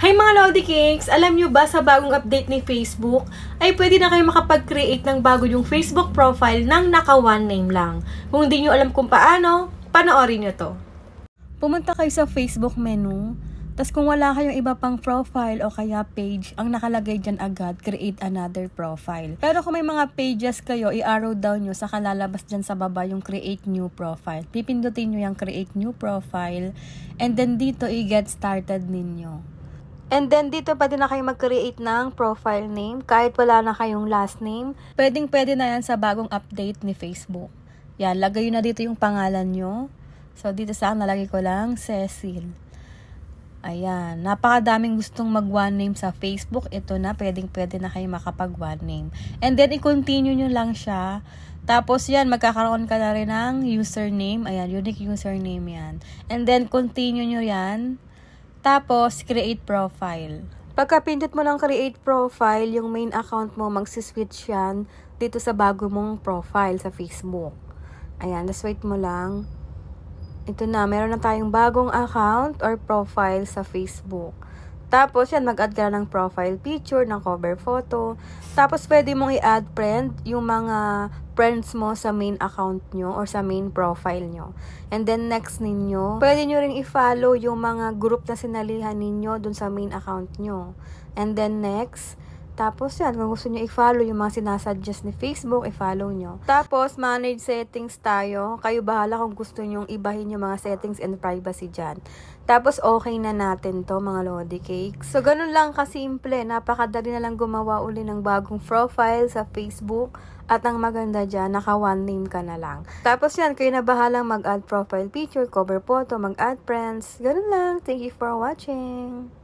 Hi mga Lodi Cakes! Alam nyo ba sa bagong update ni Facebook ay pwede na kayo makapag-create ng bago yung Facebook profile ng naka one name lang. Kung hindi nyo alam kung paano, panoorin nyo to. Pumunta kayo sa Facebook menu, tapos kung wala kayong iba pang profile o kaya page, ang nakalagay dyan agad, create another profile. Pero kung may mga pages kayo, i-arrow down nyo, saka lalabas dyan sa baba yung create new profile. Pipindutin nyo yung create new profile, and then dito i-get started ninyo. And then, dito pwede na kayo mag-create ng profile name. Kahit wala na kayong last name, pwedeng pwede na yan sa bagong update ni Facebook. Yan, lagay na dito yung pangalan nyo. So, dito sa akin, nalagay ko lang Cecil. Ayan, napakadaming gustong mag one name sa Facebook. Ito na, pwedeng pwede na kayo makapag one name. And then, i-continue nyo lang siya. Tapos yan, magkakaroon ka na rin ng username. Ayan, unique username yan. And then, continue nyo yan. Tapos, create profile. Pagka pindot mo ng create profile, yung main account mo, magsiswitch yan dito sa bago mong profile sa Facebook. Ayan, just wait mo lang. Ito na, meron na tayong bagong account or profile sa Facebook. Tapos, yan, mag-add ka ng profile picture, ng cover photo. Tapos, pwede mong i-add friend yung mga friends mo sa main account nyo or sa main profile nyo. And then, next ninyo, pwede nyo rin i-follow yung mga group na sinalihan ninyo dun sa main account nyo. And then, next, tapos yan, kung gusto nyo i-follow yung mga sinasuggest ni Facebook, i-follow nyo. Tapos, manage settings tayo. Kayo bahala kung gusto nyo ibahin yung mga settings and privacy dyan. Tapos, okay na natin to mga Lodi Cakes. So, ganun lang kasimple. Napakadali na lang gumawa uli ng bagong profile sa Facebook. At ang maganda dyan, naka one name ka na lang. Tapos yan, kayo na bahalang mag-add profile picture, cover photo, mag-add friends. Ganun lang. Thank you for watching.